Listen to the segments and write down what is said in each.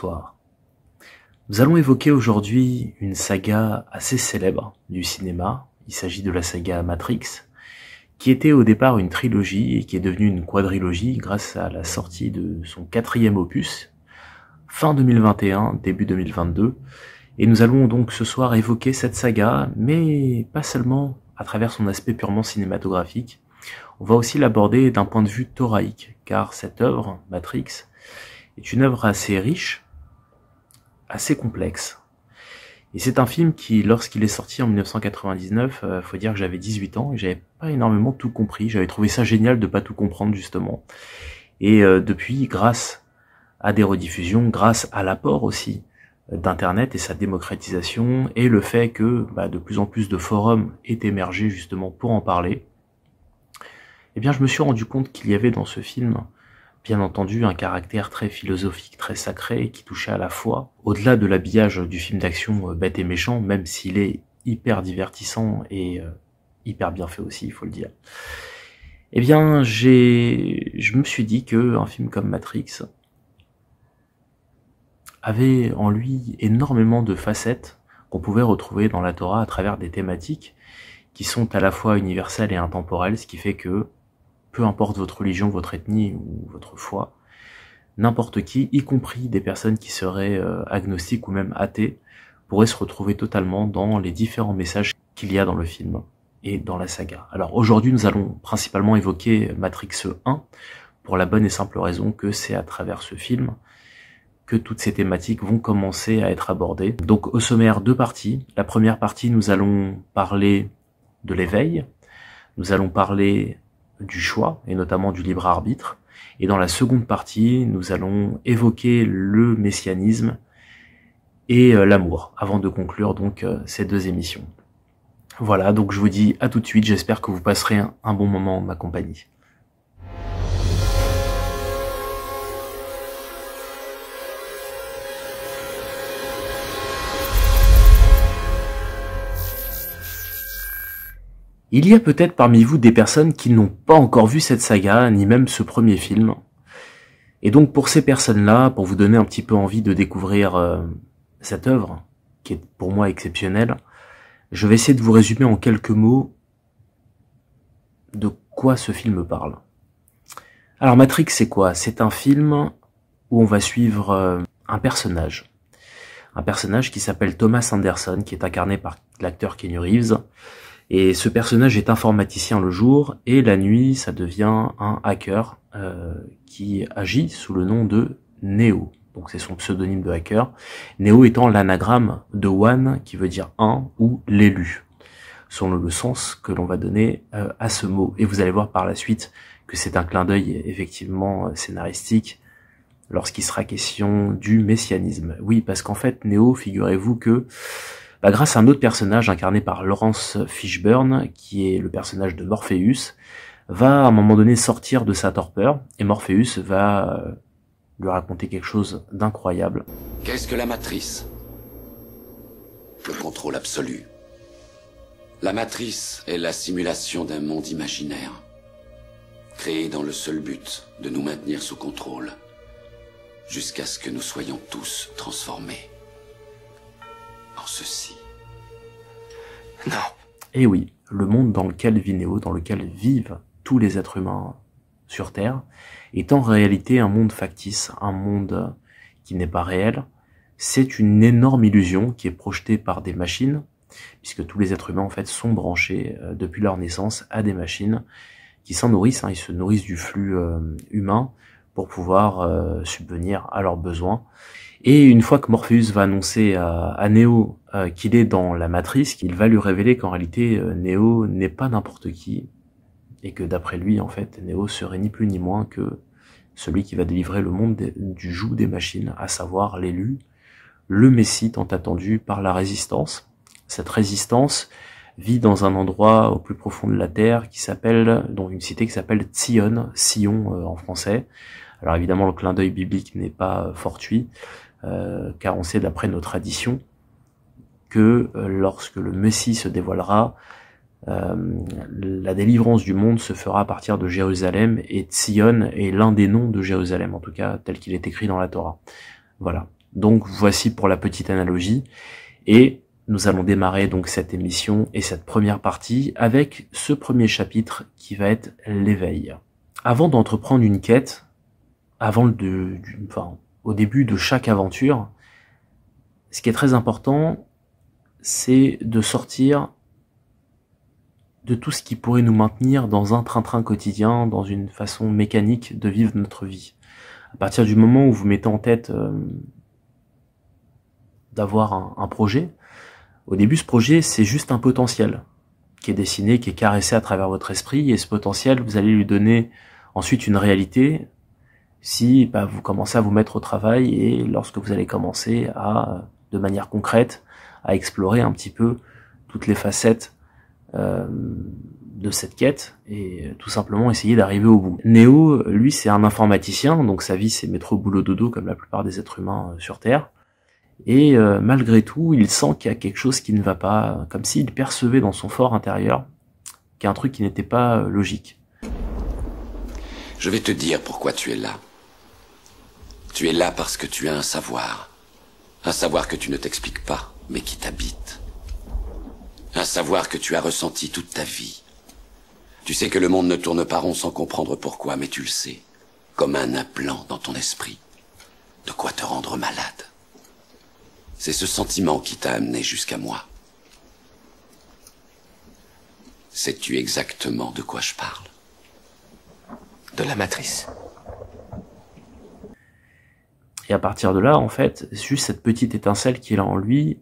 bonsoir. Nous allons évoquer aujourd'hui une saga assez célèbre du cinéma. Il s'agit de la saga Matrix, qui était au départ une trilogie et qui est devenue une quadrilogie grâce à la sortie de son quatrième opus, fin 2021, début 2022. Et nous allons donc ce soir évoquer cette saga, mais pas seulement à travers son aspect purement cinématographique. On va aussi l'aborder d'un point de vue thoraïque, car cette œuvre, Matrix, est une œuvre assez riche, assez complexe. Et c'est un film qui, lorsqu'il est sorti en 1999, euh, faut dire que j'avais 18 ans et j'avais pas énormément tout compris. J'avais trouvé ça génial de pas tout comprendre justement. Et euh, depuis, grâce à des rediffusions, grâce à l'apport aussi euh, d'internet et sa démocratisation et le fait que bah, de plus en plus de forums est émergé justement pour en parler, eh bien je me suis rendu compte qu'il y avait dans ce film bien entendu un caractère très philosophique, très sacré, qui touchait à la fois, au-delà de l'habillage du film d'action euh, bête et méchant, même s'il est hyper divertissant et euh, hyper bien fait aussi, il faut le dire. Eh bien, j'ai, je me suis dit que un film comme Matrix avait en lui énormément de facettes qu'on pouvait retrouver dans la Torah à travers des thématiques qui sont à la fois universelles et intemporelles, ce qui fait que peu importe votre religion, votre ethnie ou votre foi, n'importe qui, y compris des personnes qui seraient euh, agnostiques ou même athées, pourrait se retrouver totalement dans les différents messages qu'il y a dans le film et dans la saga. Alors aujourd'hui, nous allons principalement évoquer Matrix 1 pour la bonne et simple raison que c'est à travers ce film que toutes ces thématiques vont commencer à être abordées. Donc au sommaire, deux parties. La première partie, nous allons parler de l'éveil, nous allons parler du choix et notamment du libre arbitre. Et dans la seconde partie, nous allons évoquer le messianisme et euh, l'amour avant de conclure donc euh, ces deux émissions. Voilà, donc je vous dis à tout de suite, j'espère que vous passerez un bon moment en ma compagnie. Il y a peut-être parmi vous des personnes qui n'ont pas encore vu cette saga, ni même ce premier film. Et donc pour ces personnes-là, pour vous donner un petit peu envie de découvrir euh, cette œuvre, qui est pour moi exceptionnelle, je vais essayer de vous résumer en quelques mots de quoi ce film parle. Alors Matrix, c'est quoi C'est un film où on va suivre euh, un personnage. Un personnage qui s'appelle Thomas Anderson, qui est incarné par l'acteur Kenny Reeves, et ce personnage est informaticien le jour, et la nuit, ça devient un hacker euh, qui agit sous le nom de Neo. Donc c'est son pseudonyme de hacker. Neo étant l'anagramme de One, qui veut dire un ou l'élu, selon le sens que l'on va donner euh, à ce mot. Et vous allez voir par la suite que c'est un clin d'œil effectivement euh, scénaristique lorsqu'il sera question du messianisme. Oui, parce qu'en fait, Neo, figurez-vous que bah, grâce à un autre personnage incarné par Laurence Fishburne, qui est le personnage de Morpheus, va à un moment donné sortir de sa torpeur, et Morpheus va euh, lui raconter quelque chose d'incroyable. Qu'est-ce que la matrice Le contrôle absolu. La matrice est la simulation d'un monde imaginaire, créé dans le seul but de nous maintenir sous contrôle, jusqu'à ce que nous soyons tous transformés ceci. Non. Et eh oui, le monde dans lequel vit Néo, dans lequel vivent tous les êtres humains sur Terre, est en réalité un monde factice, un monde qui n'est pas réel. C'est une énorme illusion qui est projetée par des machines, puisque tous les êtres humains en fait sont branchés euh, depuis leur naissance à des machines qui s'en nourrissent, hein. ils se nourrissent du flux euh, humain, pour pouvoir euh, subvenir à leurs besoins. Et une fois que Morpheus va annoncer à, Neo euh, qu'il est dans la matrice, qu'il va lui révéler qu'en réalité euh, Neo n'est pas n'importe qui, et que d'après lui, en fait, Neo serait ni plus ni moins que celui qui va délivrer le monde du joug des machines, à savoir l'élu, le Messie tant attendu par la résistance. Cette résistance vit dans un endroit au plus profond de la Terre qui s'appelle, dans une cité qui s'appelle Zion, Sion en français, alors évidemment, le clin d'œil biblique n'est pas euh, fortuit, euh, car on sait d'après nos traditions que euh, lorsque le Messie se dévoilera, la délivrance du monde se fera à partir de Jérusalem et Tzion est l'un des noms de Jérusalem, en tout cas tel qu'il est écrit dans la Torah. Voilà. Donc voici pour la petite analogie et nous allons démarrer donc cette émission et cette première partie avec ce premier chapitre qui va être l'éveil. Avant d'entreprendre une quête, avant de, enfin, au début de chaque aventure, ce qui est très important, c'est de sortir de tout ce qui pourrait nous maintenir dans un train-train quotidien, dans une façon mécanique de vivre notre vie. À partir du moment où vous mettez en tête euh, d'avoir un, projet, au début ce projet c'est juste un potentiel qui est dessiné, qui est caressé à travers votre esprit, et ce potentiel vous allez lui donner ensuite une réalité si bah, vous commencez à vous mettre au travail et lorsque vous allez commencer à, de manière concrète, à explorer un petit peu toutes les facettes euh, de cette quête et euh, tout simplement essayer d'arriver au bout. Neo, lui, c'est un informaticien, donc sa vie c'est mettre au boulot dodo comme la plupart des êtres humains euh, sur Terre. Et malgré tout, il sent qu'il y a quelque chose qui ne va pas, comme s'il percevait dans son fort intérieur qu'il y a un truc qui n'était pas logique. Je vais te dire pourquoi tu es là. Tu es là parce que tu as un savoir. Un savoir que tu ne t'expliques pas, mais qui t'habite. Un savoir que tu as ressenti toute ta vie. Tu sais que le monde ne tourne pas rond sans comprendre pourquoi, mais tu le sais. Comme un implant dans ton esprit. De quoi te rendre malade. C'est ce sentiment qui t'a amené jusqu'à moi. Sais-tu exactement de quoi je parle De la matrice. Et à partir de là, en fait, juste cette petite étincelle qu'il a en lui,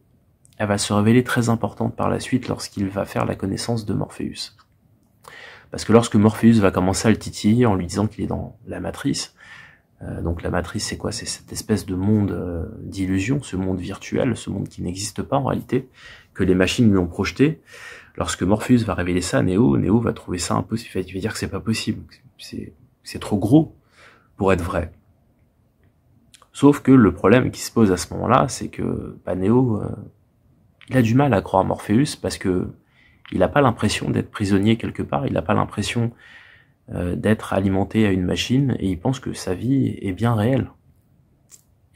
elle va se révéler très importante par la suite lorsqu'il va faire la connaissance de Morpheus. Parce que lorsque Morpheus va commencer à le titiller en lui disant qu'il est dans la matrice, euh, donc la matrice c'est quoi C'est cette espèce de monde euh, d'illusion, ce monde virtuel, ce monde qui n'existe pas en réalité, que les machines lui ont projeté. Lorsque Morpheus va révéler ça à Neo, Neo va trouver ça impossible, il va dire que c'est pas possible, c'est trop gros pour être vrai. Sauf que le problème qui se pose à ce moment-là, c'est que Panéo, bah, euh, il a du mal à croire à Morpheus parce que il n'a pas l'impression d'être prisonnier quelque part, il n'a pas l'impression euh, d'être alimenté à une machine et il pense que sa vie est bien réelle.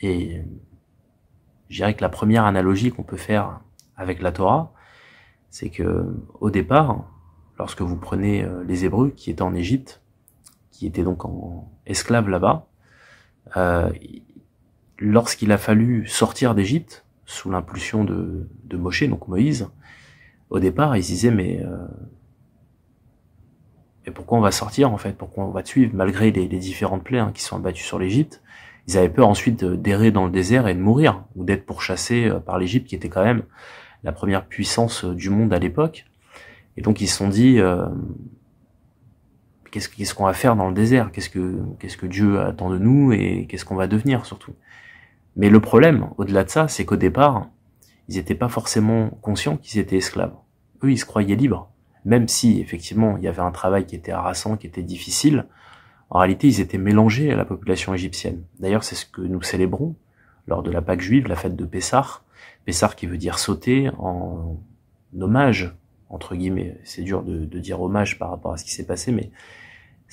Et je dirais que la première analogie qu'on peut faire avec la Torah, c'est que au départ, lorsque vous prenez euh, les Hébreux qui étaient en Égypte, qui étaient donc en esclaves là-bas, euh, lorsqu'il a fallu sortir d'Égypte, sous l'impulsion de, de donc Moïse, au départ, ils disaient, euh, mais, pourquoi on va sortir, en fait? Pourquoi on va te suivre, malgré les, différentes plaies hein, qui sont abattues sur l'Égypte? Ils avaient peur ensuite d'errer dans le désert et de mourir, ou d'être pourchassés euh, par l'Égypte, qui était quand même la première puissance euh, du monde à l'époque. Et donc, ils se sont dit, qu'est-ce qu'on va faire dans le désert quest qu'est-ce que Dieu attend de nous et qu'est-ce qu'on va devenir surtout mais le problème, au-delà de ça, c'est qu'au départ, ils n'étaient pas forcément conscients qu'ils étaient esclaves. Eux, ils se croyaient libres. Même si, effectivement, il y avait un travail qui était harassant, qui était difficile, en réalité, ils étaient mélangés à la population égyptienne. D'ailleurs, c'est ce que nous célébrons lors de la Pâque juive, la fête de Pessah. Pessah qui veut dire sauter en hommage, entre guillemets. C'est dur de, de dire hommage par rapport à ce qui s'est passé, mais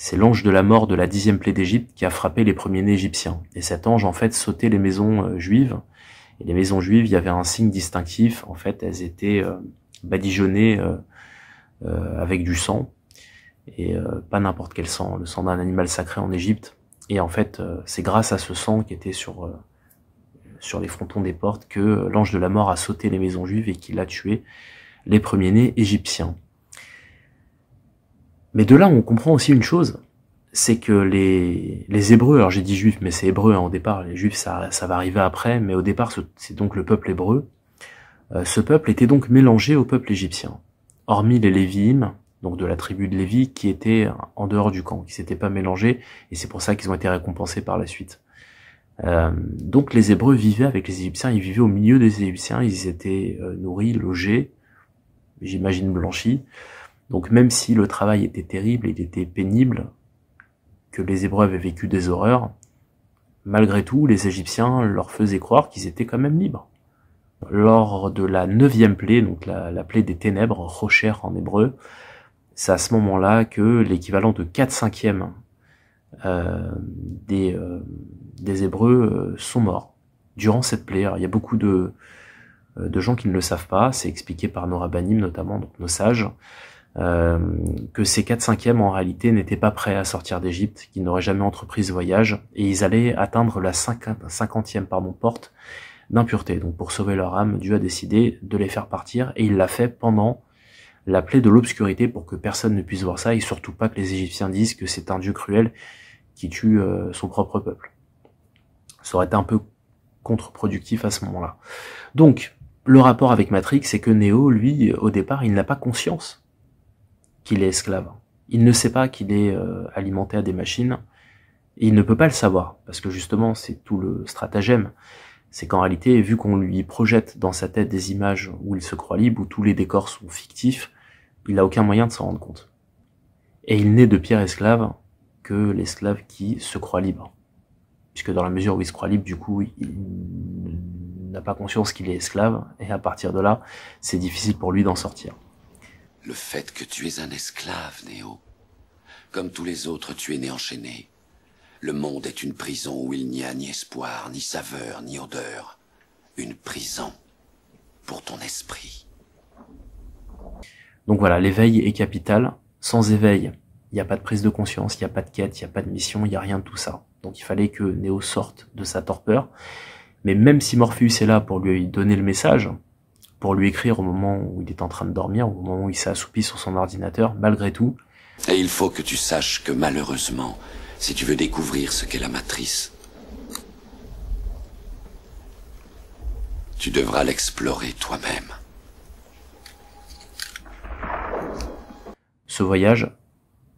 c'est l'ange de la mort de la dixième plaie d'Égypte qui a frappé les premiers-nés égyptiens. Et cet ange, en fait, sautait les maisons euh, juives. Et les maisons juives, il y avait un signe distinctif. En fait, elles étaient euh, badigeonnées euh, avec du sang. Et pas n'importe quel sang, le sang d'un animal sacré en Égypte. Et en fait, c'est grâce à ce sang qui était sur, sur les frontons des portes que l'ange de la mort a sauté les maisons juives et qu'il a tué les premiers-nés égyptiens. Mais de là, on comprend aussi une chose, c'est que les, les Hébreux, alors j'ai dit juifs, mais c'est hébreux hein, au départ, les juifs ça, ça va arriver après, mais au départ c'est donc le peuple hébreu, euh, ce peuple était donc mélangé au peuple égyptien, hormis les Lévimes, donc de la tribu de Lévi, qui étaient en dehors du camp, qui s'étaient pas mélangés, et c'est pour ça qu'ils ont été récompensés par la suite. Euh, donc les Hébreux vivaient avec les Égyptiens, ils vivaient au milieu des Égyptiens, ils étaient euh, nourris, logés, j'imagine blanchis, donc même si le travail était terrible, il était pénible, que les Hébreux avaient vécu des horreurs, malgré tout, les Égyptiens leur faisaient croire qu'ils étaient quand même libres. Lors de la neuvième plaie, donc la, plaie des ténèbres, Rocher en hébreu, c'est à ce moment-là que l'équivalent de 4 cinquièmes euh, euh, des, Hébreux euh, sont morts durant cette plaie. il y a beaucoup de, gens qui ne le savent pas, c'est expliqué par nos rabbinim notamment, donc nos sages. Euh, que ces 4 cinquièmes en réalité n'étaient pas prêts à sortir d'Égypte, qu'ils n'auraient jamais entrepris ce voyage, et ils allaient atteindre la 50e pardon, porte d'impureté. Donc pour sauver leur âme, Dieu a décidé de les faire partir, et il l'a fait pendant la plaie de l'obscurité pour que personne ne puisse voir ça, et surtout pas que les Égyptiens disent que c'est un Dieu cruel qui tue euh, son propre peuple. Ça aurait été un peu contre-productif à ce moment-là. Donc, le rapport avec Matrix, c'est que Néo, lui, au départ, il n'a pas conscience qu'il est esclave. Il ne sait pas qu'il est euh, alimenté à des machines, et il ne peut pas le savoir, parce que justement, c'est tout le stratagème. C'est qu'en réalité, vu qu'on lui projette dans sa tête des images où il se croit libre, où tous les décors sont fictifs, il n'a aucun moyen de s'en rendre compte. Et il n'est de pire esclave que l'esclave qui se croit libre. Puisque dans la mesure où il se croit libre, du coup, il n'a pas conscience qu'il est esclave, et à partir de là, c'est difficile pour lui d'en sortir. Le fait que tu es un esclave, Néo. Comme tous les autres, tu es né enchaîné. Le monde est une prison où il n'y a ni espoir, ni saveur, ni odeur. Une prison pour ton esprit. Donc voilà, l'éveil est capital. Sans éveil, il n'y a pas de prise de conscience, il n'y a pas de quête, il n'y a pas de mission, il n'y a rien de tout ça. Donc il fallait que Néo sorte de sa torpeur. Mais même si Morpheus est là pour lui donner le message, pour lui écrire au moment où il est en train de dormir, au moment où il s'est assoupi sur son ordinateur, malgré tout. Et il faut que tu saches que malheureusement, si tu veux découvrir ce qu'est la matrice, tu devras l'explorer toi-même. Ce voyage,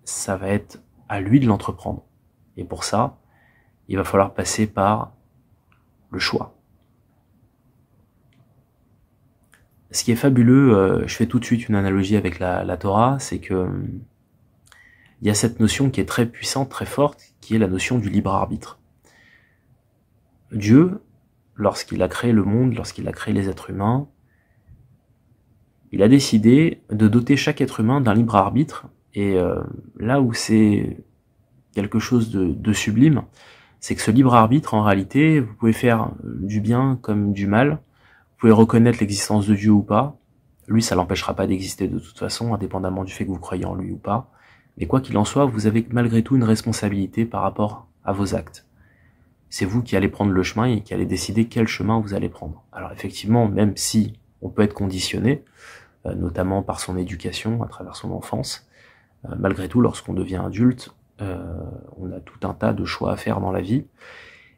ça va être à lui de l'entreprendre. Et pour ça, il va falloir passer par le choix. ce qui est fabuleux, euh, je fais tout de suite une analogie avec la, Torah, c'est que hum, il y a cette notion qui est très puissante, très forte, qui est la notion du libre arbitre. Dieu, lorsqu'il a créé le monde, lorsqu'il a créé les êtres humains, il a décidé de doter chaque être humain d'un libre arbitre. Et euh, là où c'est quelque chose de, de sublime, c'est que ce libre arbitre, en réalité, vous pouvez faire du bien comme du mal, pouvez reconnaître l'existence de Dieu ou pas, lui, ça l'empêchera pas d'exister de toute façon, indépendamment du fait que vous croyez en lui ou pas. Mais quoi qu'il en soit, vous avez malgré tout une responsabilité par rapport à vos actes. C'est vous qui allez prendre le chemin et qui allez décider quel chemin vous allez prendre. Alors effectivement, même si on peut être conditionné, euh, notamment par son éducation, à travers son enfance, euh, malgré tout, lorsqu'on devient adulte, euh, on a tout un tas de choix à faire dans la vie.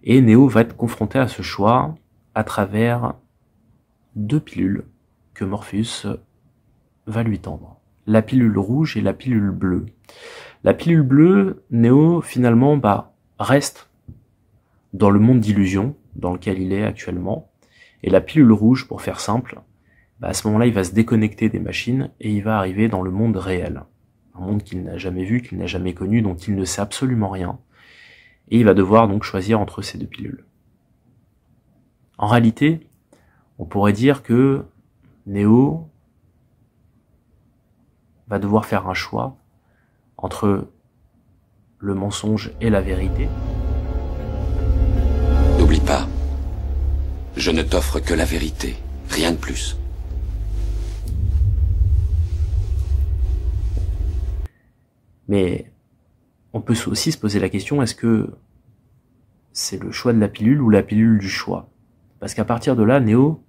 Et Néo va être confronté à ce choix à travers deux pilules que Morpheus va lui tendre. La pilule rouge et la pilule bleue. La pilule bleue, Néo finalement bah, reste dans le monde d'illusion dans lequel il est actuellement. Et la pilule rouge, pour faire simple, bah, à ce moment-là, il va se déconnecter des machines et il va arriver dans le monde réel. Un monde qu'il n'a jamais vu, qu'il n'a jamais connu, dont il ne sait absolument rien. Et il va devoir donc choisir entre ces deux pilules. En réalité, on pourrait dire que Neo va devoir faire un choix entre le mensonge et la vérité. N'oublie pas, je ne t'offre que la vérité, rien de plus. Mais on peut aussi se poser la question, est-ce que c'est le choix de la pilule ou la pilule du choix parce qu'à partir de là, Néo,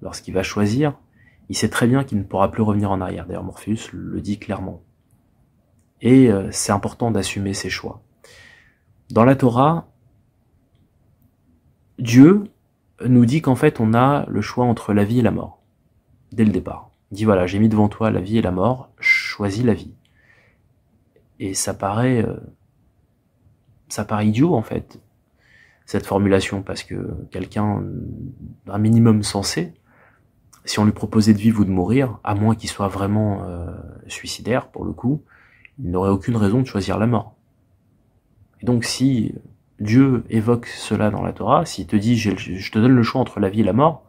lorsqu'il va choisir, il sait très bien qu'il ne pourra plus revenir en arrière. D'ailleurs, Morpheus le dit clairement. Et euh, c'est important d'assumer ses choix. Dans la Torah, Dieu nous dit qu'en fait, on a le choix entre la vie et la mort, dès le départ. Il dit voilà, j'ai mis devant toi la vie et la mort, choisis la vie. Et ça paraît, euh, ça paraît idiot en fait cette formulation parce que quelqu'un d'un minimum sensé, si on lui proposait de vivre ou de mourir, à moins qu'il soit vraiment euh, suicidaire pour le coup, il n'aurait aucune raison de choisir la mort. Et donc si Dieu évoque cela dans la Torah, s'il te dit je te donne le choix entre la vie et la mort,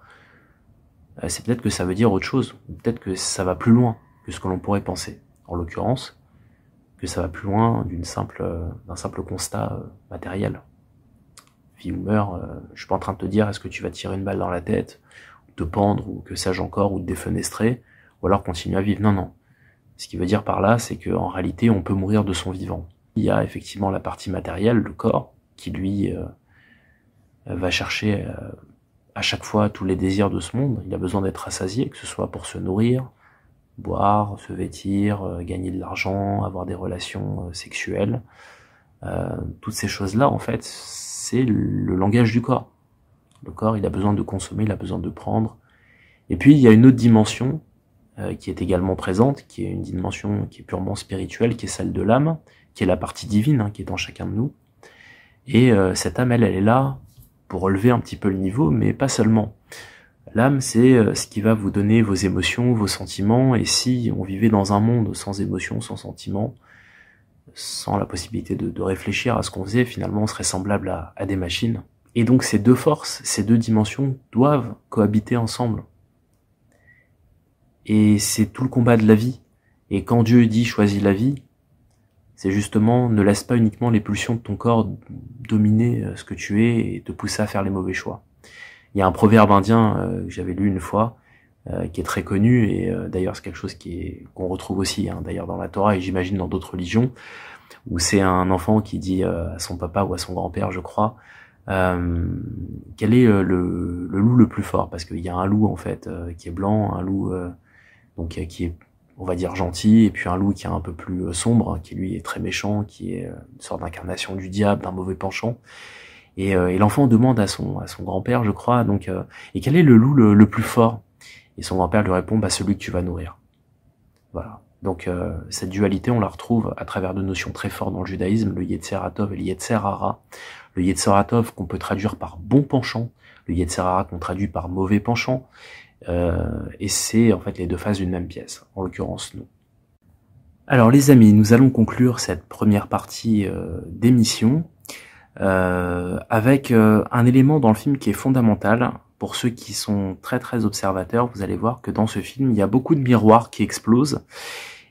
euh, c'est peut-être que ça veut dire autre chose, peut-être que ça va plus loin que ce que l'on pourrait penser. En l'occurrence, que ça va plus loin d'une simple, euh, d'un simple constat matériel ou meurt, euh, je suis pas en train de te dire est-ce que tu vas tirer une balle dans la tête, ou te pendre, ou que sais-je encore, ou te défenestrer, ou alors continuer à vivre. Non, non. Ce qu'il veut dire par là, c'est qu'en réalité, on peut mourir de son vivant. Il y a effectivement la partie matérielle, le corps, qui lui euh, va chercher euh, à chaque fois tous les désirs de ce monde. Il a besoin d'être assasié, que ce soit pour se nourrir, boire, se vêtir, gagner de l'argent, avoir des relations sexuelles. toutes ces choses-là, en fait, c'est le langage du corps. Le corps, il a besoin de consommer, il a besoin de prendre. Et puis, il y a une autre dimension euh, qui est également présente, qui est une dimension qui est purement spirituelle, qui est celle de l'âme, qui est la partie divine, hein, qui est dans chacun de nous. Et euh, cette âme, elle, elle est là pour relever un petit peu le niveau, mais pas seulement. L'âme, c'est euh, ce qui va vous donner vos émotions, vos sentiments, et si on vivait dans un monde sans émotions, sans sentiments, sans la possibilité de, réfléchir à ce qu'on faisait, finalement, on serait semblable à, à des machines. Et donc ces deux forces, ces deux dimensions doivent cohabiter ensemble. Et c'est tout le combat de la vie. Et quand Dieu dit choisis la vie, c'est justement ne laisse pas uniquement les pulsions de ton corps dominer euh, ce que tu es et te pousser à faire les mauvais choix. Il y a un proverbe indien euh, que j'avais lu une fois euh, qui est très connu et euh, d'ailleurs c'est quelque chose qu'on retrouve aussi hein, d'ailleurs dans la Torah et j'imagine dans d'autres religions où c'est un enfant qui dit euh, à son papa ou à son grand-père je crois quel est le, loup le plus fort parce qu'il y a un loup en fait qui est blanc un loup donc qui est on va dire gentil et puis un loup qui est un peu plus sombre hein, qui lui est très méchant qui est une sorte d'incarnation du diable d'un mauvais penchant et, l'enfant demande à son à son grand-père je crois donc et quel est le loup le plus fort et son grand-père lui répond, bah, celui que tu vas nourrir. Voilà. Donc euh, cette dualité, on la retrouve à travers deux notions très fortes dans le judaïsme, le Yetzer et le Yetzer Le Yetzer qu'on peut traduire par bon penchant, le Yetzer qu'on traduit par mauvais penchant. Euh, et c'est en fait les deux faces d'une même pièce, en l'occurrence nous. Alors les amis, nous allons conclure cette première partie euh, d'émission avec un élément dans le film qui est fondamental, pour ceux qui sont très très observateurs, vous allez voir que dans ce film, il y a beaucoup de miroirs qui explosent.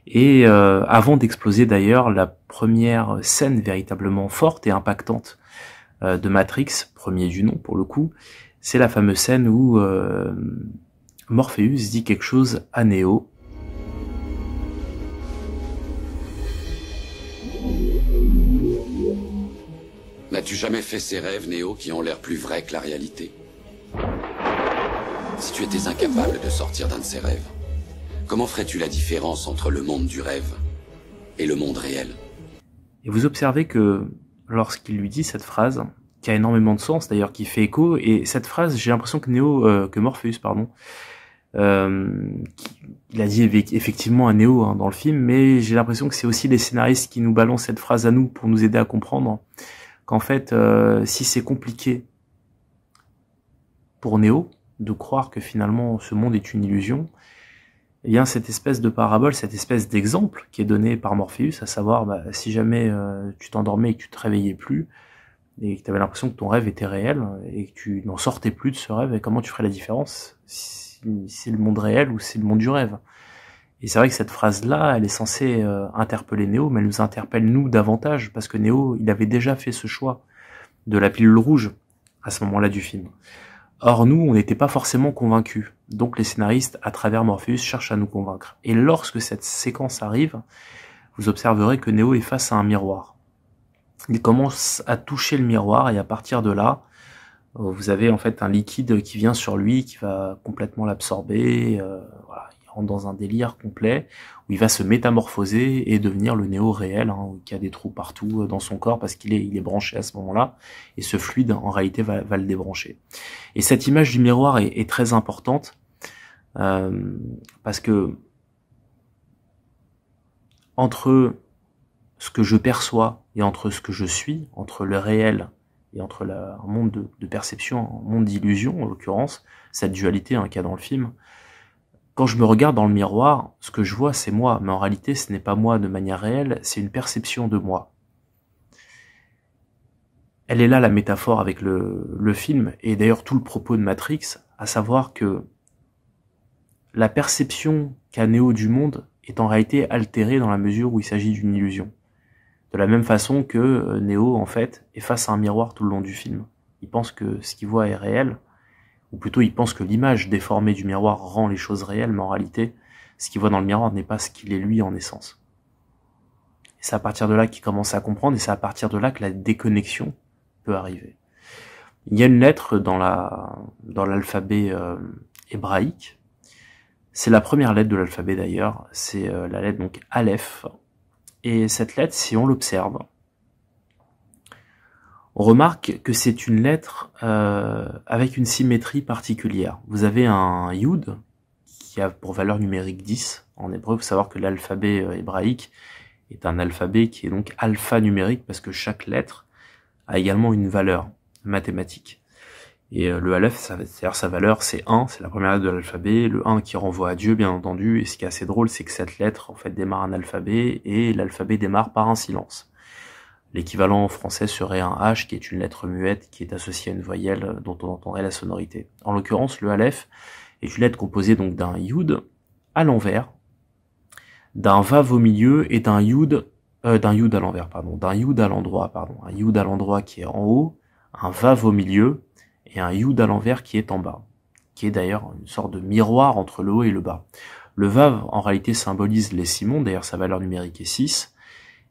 Et euh, avant d'exploser d'ailleurs, la première scène véritablement forte et impactante euh, de Matrix, premier du nom pour le coup, c'est la fameuse scène où euh, Morpheus dit quelque chose à Neo. N'as-tu jamais fait ces rêves, Néo, qui ont l'air plus vrais que la réalité si tu étais incapable de sortir d'un de ces rêves, comment ferais-tu la différence entre le monde du rêve et le monde réel Et vous observez que lorsqu'il lui dit cette phrase, qui a énormément de sens d'ailleurs, qui fait écho, et cette phrase, j'ai l'impression que néo euh, que Morpheus, pardon, euh, il a dit effectivement à Néo hein, dans le film, mais j'ai l'impression que c'est aussi les scénaristes qui nous balancent cette phrase à nous pour nous aider à comprendre qu'en fait, euh, si c'est compliqué pour Néo de croire que finalement ce monde est une illusion, y a cette espèce de parabole, cette espèce d'exemple qui est donné par Morpheus, à savoir bah, si jamais euh, tu t'endormais et que tu te réveillais plus, et que tu avais l'impression que ton rêve était réel, et que tu n'en sortais plus de ce rêve, et comment tu ferais la différence si c'est le monde réel ou si c'est le monde du rêve et c'est vrai que cette phrase-là, elle est censée euh, interpeller Néo, mais elle nous interpelle nous davantage, parce que Néo, il avait déjà fait ce choix de la pilule rouge à ce moment-là du film. Or, nous, on n'était pas forcément convaincus. Donc, les scénaristes, à travers Morpheus, cherchent à nous convaincre. Et lorsque cette séquence arrive, vous observerez que Neo est face à un miroir. Il commence à toucher le miroir et à partir de là, vous avez en fait un liquide qui vient sur lui, qui va complètement l'absorber. Euh, rentre dans un délire complet où il va se métamorphoser et devenir le néo réel, hein, qui a des trous partout euh, dans son corps parce qu'il est, branché à ce moment-là et ce fluide en réalité va, le débrancher. Et cette image du miroir est, très importante euh, parce que entre ce que je perçois et entre ce que je suis, entre le réel et entre un monde de, perception, un monde d'illusion en l'occurrence, cette dualité hein, qu'il y dans le film, quand je me regarde dans le miroir, ce que je vois, c'est moi, mais en réalité, ce n'est pas moi de manière réelle, c'est une perception de moi. Elle est là la métaphore avec le, film, et d'ailleurs tout le propos de Matrix, à savoir que la perception qu'a Néo du monde est en réalité altérée dans la mesure où il s'agit d'une illusion. De la même façon que euh, Néo en fait, est face à un miroir tout le long du film. Il pense que ce qu'il voit est réel, ou plutôt il pense que l'image déformée du miroir rend les choses réelles, mais en réalité, ce qu'il voit dans le miroir n'est pas ce qu'il est lui en essence. Et c'est à partir de là qu'il commence à comprendre, et c'est à partir de là que la déconnexion peut arriver. Il y a une lettre dans la dans l'alphabet euh, hébraïque. C'est la première lettre de l'alphabet d'ailleurs. C'est euh, la lettre donc Aleph. Et cette lettre, si on l'observe, on remarque que c'est une lettre euh, avec une symétrie particulière. Vous avez un Yud qui a pour valeur numérique 10 en hébreu. Il faut savoir que l'alphabet euh, hébraïque est un alphabet qui est donc alphanumérique parce que chaque lettre a également une valeur mathématique. Et euh, le Aleph, c'est-à-dire sa valeur, c'est 1, c'est la première lettre de l'alphabet, le 1 qui renvoie à Dieu, bien entendu, et ce qui est assez drôle, c'est que cette lettre, en fait, démarre un alphabet, et l'alphabet démarre par un silence. L'équivalent en français serait un H qui est une lettre muette qui est associée à une voyelle euh, dont on entendrait la sonorité. En l'occurrence, le Aleph est une lettre composée donc d'un Yud à l'envers, d'un Vav au milieu et d'un Yud, euh, d'un Yud à l'envers, pardon, d'un Yud à l'endroit, pardon, un Yud à l'endroit qui est en haut, un Vav au milieu et un Yud à l'envers qui est en bas, qui est d'ailleurs une sorte de miroir entre le haut et le bas. Le Vav, en réalité, symbolise les Simons, d'ailleurs sa valeur numérique est 6,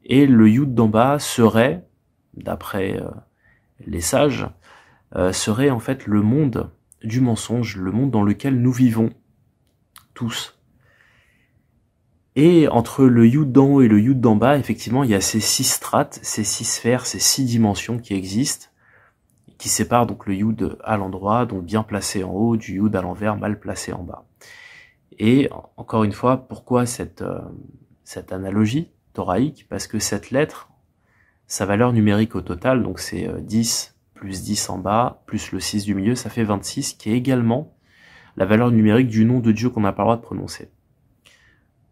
et le Yud d'en bas serait, d'après euh, les sages, euh, serait en fait le monde du mensonge, le monde dans lequel nous vivons tous. Et entre le Yud d'en haut et le Yud d'en bas, effectivement, il y a ces six strates, ces six sphères, ces six dimensions qui existent, qui séparent donc le Yud à l'endroit, donc bien placé en haut, du Yud à l'envers, mal placé en bas. Et encore une fois, pourquoi cette, euh, cette analogie Toraïque parce que cette lettre, sa valeur numérique au total, donc c'est 10 euh, plus 10 en bas, plus le 6 du milieu, ça fait 26, qui est également la valeur numérique du nom de Dieu qu'on n'a pas le droit de prononcer.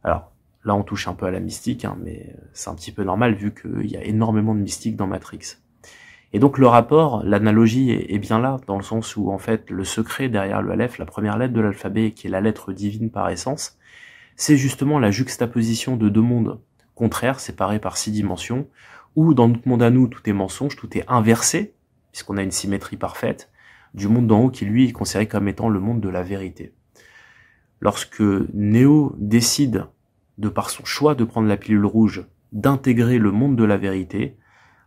Alors, là on touche un peu à la mystique, hein, mais euh, c'est un petit peu normal vu qu'il y a énormément de mystique dans Matrix. Et donc le rapport, l'analogie est, bien là, dans le sens où en fait le secret derrière le Aleph, la première lettre de l'alphabet, qui est la lettre divine par essence, c'est justement la juxtaposition de deux mondes, contraire, séparé par six dimensions, où dans notre monde à nous, tout est mensonge, tout est inversé, puisqu'on a une symétrie parfaite, du monde d'en haut qui lui est considéré comme étant le monde de la vérité. Lorsque Néo décide, de par son choix de prendre la pilule rouge, d'intégrer le monde de la vérité,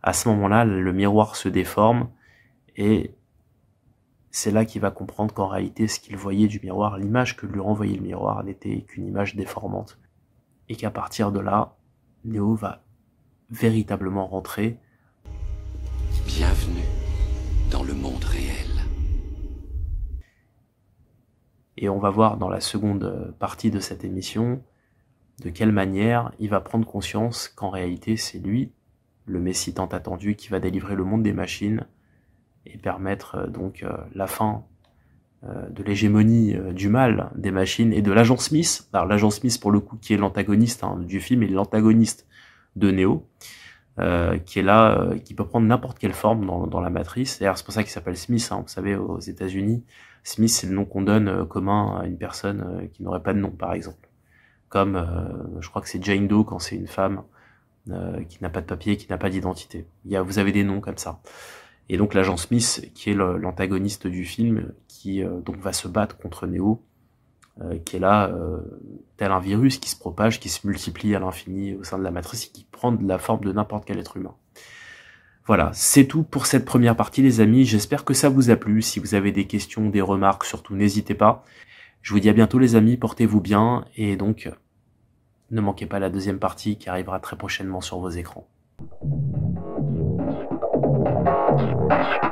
à ce moment-là, le miroir se déforme et c'est là qu'il va comprendre qu'en réalité, ce qu'il voyait du miroir, l'image que lui renvoyait le miroir, n'était qu'une image déformante. Et qu'à partir de là, néo va véritablement rentrer. Bienvenue dans le monde réel. Et on va voir dans la seconde partie de cette émission de quelle manière il va prendre conscience qu'en réalité c'est lui, le Messie tant attendu, qui va délivrer le monde des machines et permettre euh, donc euh, la fin euh, de l'hégémonie euh, du mal des machines et de l'agent Smith, alors l'agent Smith pour le coup qui est l'antagoniste hein, du film et l'antagoniste de Neo, euh, qui est là, qui peut prendre n'importe quelle forme dans, dans la matrice. c'est pour ça qu'il s'appelle Smith. Hein. Vous savez, aux États-Unis, Smith, c'est le nom qu'on donne commun à une personne qui n'aurait pas de nom, par exemple. Comme, je crois que c'est Jane Doe quand c'est une femme qui n'a pas de papier, qui n'a pas d'identité. Il y a, vous avez des noms comme ça. Et donc l'agent Smith, qui est l'antagoniste du film, qui euh, donc va se battre contre Neo, euh, qui est là euh, tel un virus qui se propage, qui se multiplie à l'infini au sein de la matrice et qui prend de la forme de n'importe quel être humain. Voilà, c'est tout pour cette première partie les amis, j'espère que ça vous a plu, si vous avez des questions, des remarques, surtout n'hésitez pas. Je vous dis à bientôt les amis, portez-vous bien et donc ne manquez pas la deuxième partie qui arrivera très prochainement sur vos écrans. Thank you.